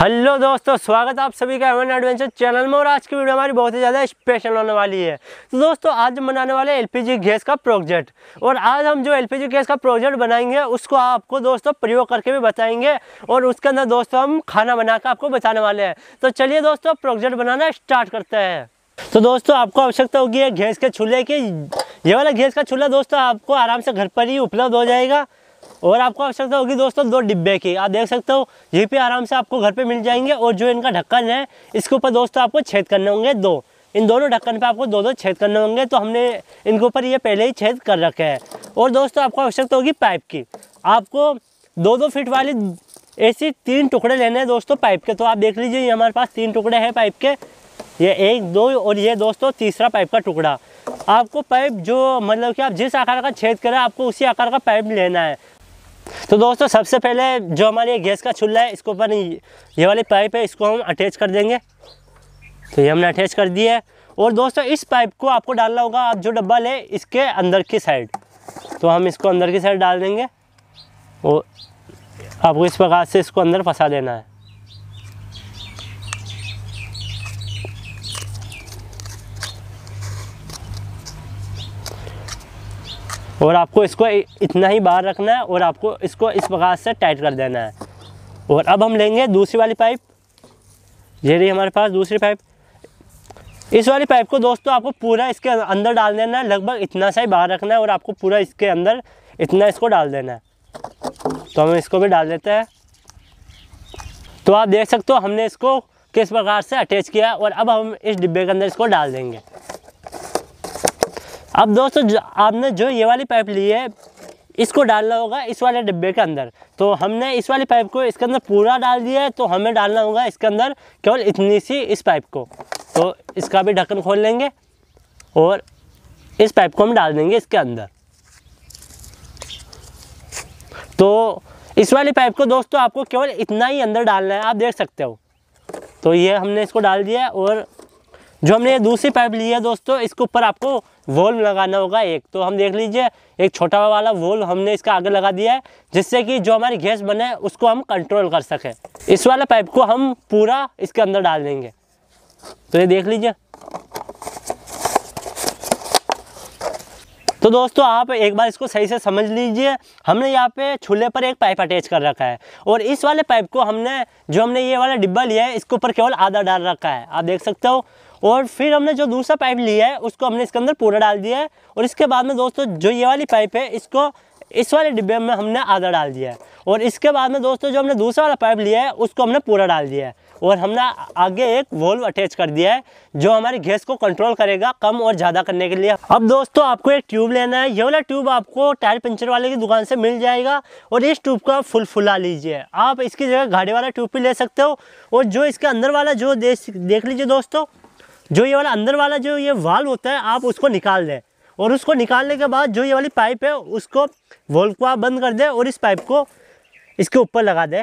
hello दोस्तों स्वागत आप सभी का एवन एडवेंचर चैनल में और आज की वीडियो हमारी बहुत ही ज़्यादा स्पेशल होने वाली है तो दोस्तों आज हम बनाने वाले एलपीजी गैस का प्रोजेक्ट और आज हम जो एलपीजी गैस का प्रोजेक्ट बनाएंगे उसको आपको दोस्तों प्रयोग करके भी बताएंगे और उसके अंदर दोस्तों हम खाना बना कर आपको बताने वाले हैं तो चलिए दोस्तों प्रोजेक्ट बनाना स्टार्ट करते हैं तो दोस्तों आपको आवश्यकता होगी गैस के चूल्हे की ये वाला गैस का चूल्हा दोस्तों आपको आराम से घर पर ही उपलब्ध हो जाएगा और आपको आवश्यकता होगी दोस्तों दो डिब्बे की आप देख सकते हो ये पे आराम से आपको घर पे मिल जाएंगे और जो इनका ढक्कन है इसके ऊपर दोस्तों आपको छेद करने होंगे दो इन दोनों ढक्कन पे आपको दो दो छेद करने होंगे तो हमने इनके ऊपर ये पहले ही छेद कर रखे हैं और दोस्तों आपको आवश्यकता होगी पाइप की आपको दो दो फिट वाली ऐसी तीन टुकड़े लेने हैं दोस्तों पाइप के तो आप देख लीजिए ये हमारे पास तीन टुकड़े हैं पाइप के ये एक दो और ये दोस्तों तीसरा पाइप का टुकड़ा आपको पाइप जो मतलब कि आप जिस आकार का छेद करें आपको उसी आकार का पाइप लेना है तो दोस्तों सबसे पहले जो हमारे ये गैस का चूल्हा है इसके ऊपर ये वाली पाइप है इसको हम अटैच कर देंगे तो ये हमने अटैच कर दिया है और दोस्तों इस पाइप को आपको डालना होगा आप जो डब्बा लें इसके अंदर की साइड तो हम इसको अंदर की साइड डाल देंगे और आपको इस प्रकार से इसको अंदर फंसा देना है और आपको इसको इतना ही बाहर रखना है और आपको इसको इस प्रकार से टाइट कर देना है और अब हम लेंगे दूसरी वाली पाइप ये रही हमारे पास दूसरी पाइप इस वाली पाइप को दोस्तों आपको पूरा इसके अं- अंदर डाल देना है लगभग इतना सा ही बाहर रखना है और आपको पूरा इसके अंदर इतना इसको डाल देना है तो हम इसको भी डाल देते हैं तो आप देख सकते हो हमने इसको किस प्रकार से अटैच किया और अब हम इस डिब्बे के अंदर इसको डाल देंगे अब दोस्तों आपने जो ये वाली पाइप ली है इसको डालना होगा इस वाले डिब्बे के अंदर तो हमने इस वाली पाइप को इसके अंदर पूरा डाल दिया है तो हमें डालना होगा इसके अंदर केवल इतनी सी इस पाइप को तो इसका भी ढक्कन खोल लेंगे और इस पाइप को हम डाल देंगे इसके अंदर तो इस वाली पाइप को दोस्तों आपको केवल इतना ही अंदर डालना है आप देख सकते हो तो ये हमने इसको डाल दिया और जो हमने ये दूसरी पाइप ली है दोस्तों इसके ऊपर आपको वोल्व लगाना होगा एक तो हम देख लीजिए एक छोटा वाला वोल्व हमने इसका आगे लगा दिया है जिससे कि जो हमारी गैस बने उसको हम कंट्रोल कर सकें इस वाला पाइप को हम पूरा इसके अंदर डाल देंगे तो ये देख लीजिए तो दोस्तों आप एक बार इसको सही से समझ लीजिए हमने यहाँ पे छूल्हे पर एक पाइप अटैच कर रखा है और इस वाले पाइप को हमने जो हमने ये वाला डिब्बा लिया है इसके ऊपर केवल आधा डाल रखा है आप देख सकते हो और फिर हमने जो दूसरा पाइप लिया है उसको हमने इसके अंदर पूरा डाल दिया है और इसके बाद में दोस्तों जो ये वाली पाइप है इसको इस वाले डिब्बे में हमने आधा डाल दिया है और इसके बाद में दोस्तों जो हमने दूसरा वाला पाइप लिया है उसको हमने पूरा डाल दिया है और हमने आगे एक वोल्व अटैच कर दिया है जो हमारी गैस को कंट्रोल करेगा कम और ज़्यादा करने के लिए अब दोस्तों आपको एक ट्यूब लेना है ये वाला ट्यूब आपको टायर पंचर वाले की दुकान से मिल जाएगा और इस ट्यूब का फुल फुला लीजिए आप इसकी जगह गाड़ी वाला ट्यूब भी ले सकते हो और जो इसके अंदर वाला जो देख लीजिए दोस्तों जो ये वाला अंदर वाला जो ये वाल्व होता है आप उसको निकाल दें और उसको निकालने के बाद जो ये वाली पाइप है उसको वोल्व को आप बंद कर दें और इस पाइप को इसके ऊपर लगा दें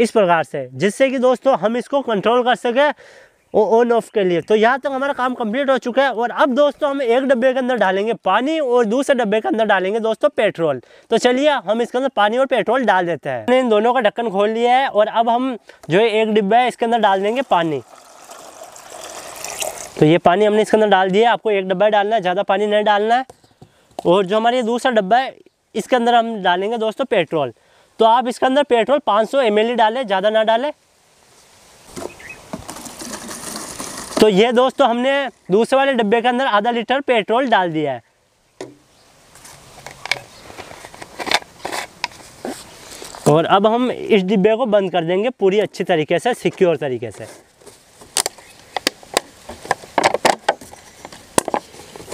इस प्रकार से जिससे कि दोस्तों हम इसको कंट्रोल कर सकें ऑन ऑफ के लिए तो यहाँ तक हमारा काम कंप्लीट हो चुका है और अब दोस्तों हम एक डब्बे के अंदर डालेंगे पानी और दूसरे डब्बे के अंदर डालेंगे दोस्तों पेट्रोल तो चलिए हम इसके अंदर पानी और पेट्रोल डाल देते हैं इन दोनों का ढक्कन खोल लिया है और अब हम जो है एक डिब्बा है इसके अंदर डाल देंगे पानी तो ये पानी हमने इसके अंदर डाल दिया आपको एक डब्बा डालना है ज़्यादा पानी नहीं डालना है और जो हमारा दूसरा डब्बा है इसके अंदर हम डालेंगे दोस्तों पेट्रोल तो आप इसके अंदर पेट्रोल 500 सौ डालें ज़्यादा ना डालें तो ये दोस्तों हमने दूसरे वाले डब्बे के अंदर आधा लीटर पेट्रोल डाल दिया है और अब हम इस डिब्बे को बंद कर देंगे पूरी अच्छी तरीके से सिक्योर तरीके से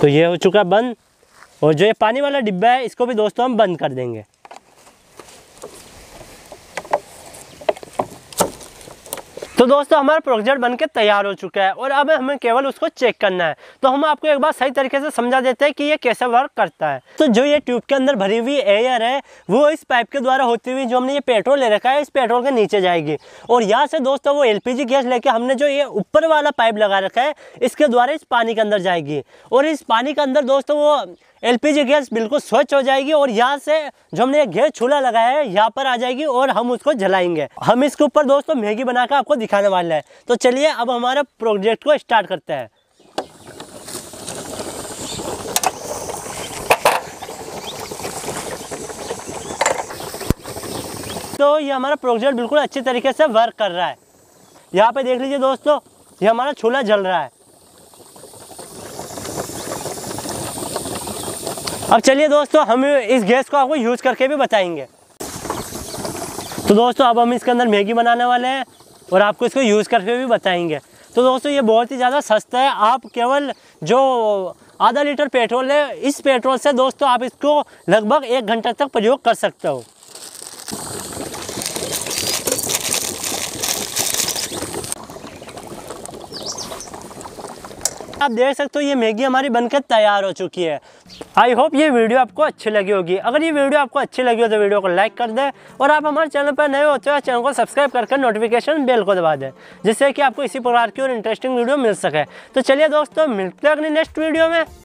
तो ये हो चुका बंद और जो ये पानी वाला डिब्बा है इसको भी दोस्तों हम बंद कर देंगे तो दोस्तों हमारा प्रोजेक्ट बनके तैयार हो चुका है और अब हमें केवल उसको चेक करना है तो हम आपको एक बार सही तरीके से समझा देते हैं कि ये कैसे वर्क करता है तो जो ये ट्यूब के अंदर भरी हुई एयर है वो इस पाइप के द्वारा होती हुई जो हमने ये पेट्रोल ले रखा है इस पेट्रोल के नीचे जाएगी और यहाँ से दोस्तों वो एल गैस लेके हमने जो ये ऊपर वाला पाइप लगा रखा है इसके द्वारा इस पानी के अंदर जाएगी और इस पानी के अंदर दोस्तों वो एलपीजी गैस बिल्कुल स्वच्छ हो जाएगी और यहाँ से जो हमने गैस चूल्हा लगाया है यहाँ पर आ जाएगी और हम उसको जलाएंगे हम इसके ऊपर दोस्तों मैगी बनाकर आपको दिखाने वाले हैं तो चलिए अब हमारे प्रोजेक्ट को स्टार्ट करते हैं तो ये हमारा प्रोजेक्ट बिल्कुल अच्छे तरीके से वर्क कर रहा है यहाँ पे देख लीजिए दोस्तों ये हमारा चूल्हा जल रहा है अब चलिए दोस्तों हम इस गैस को आपको यूज़ करके भी बताएंगे तो दोस्तों अब हम इसके अंदर मैगी बनाने वाले हैं और आपको इसको यूज़ करके भी बताएंगे तो दोस्तों ये बहुत ही ज़्यादा सस्ता है आप केवल जो आधा लीटर पेट्रोल है इस पेट्रोल से दोस्तों आप इसको लगभग एक घंटे तक प्रयोग कर सकते हो आप देख सकते हो ये मैगी हमारी बनकर तैयार हो चुकी है आई होप ये वीडियो आपको अच्छी लगी होगी अगर ये वीडियो आपको अच्छी लगी हो तो वीडियो को लाइक कर दें और आप हमारे चैनल पर नए होते हो तो चैनल को सब्सक्राइब करके नोटिफिकेशन बेल को दबा दें जिससे कि आपको इसी प्रकार की और इंटरेस्टिंग वीडियो मिल सके तो चलिए दोस्तों मिलते हैं अपनी नेक्स्ट वीडियो में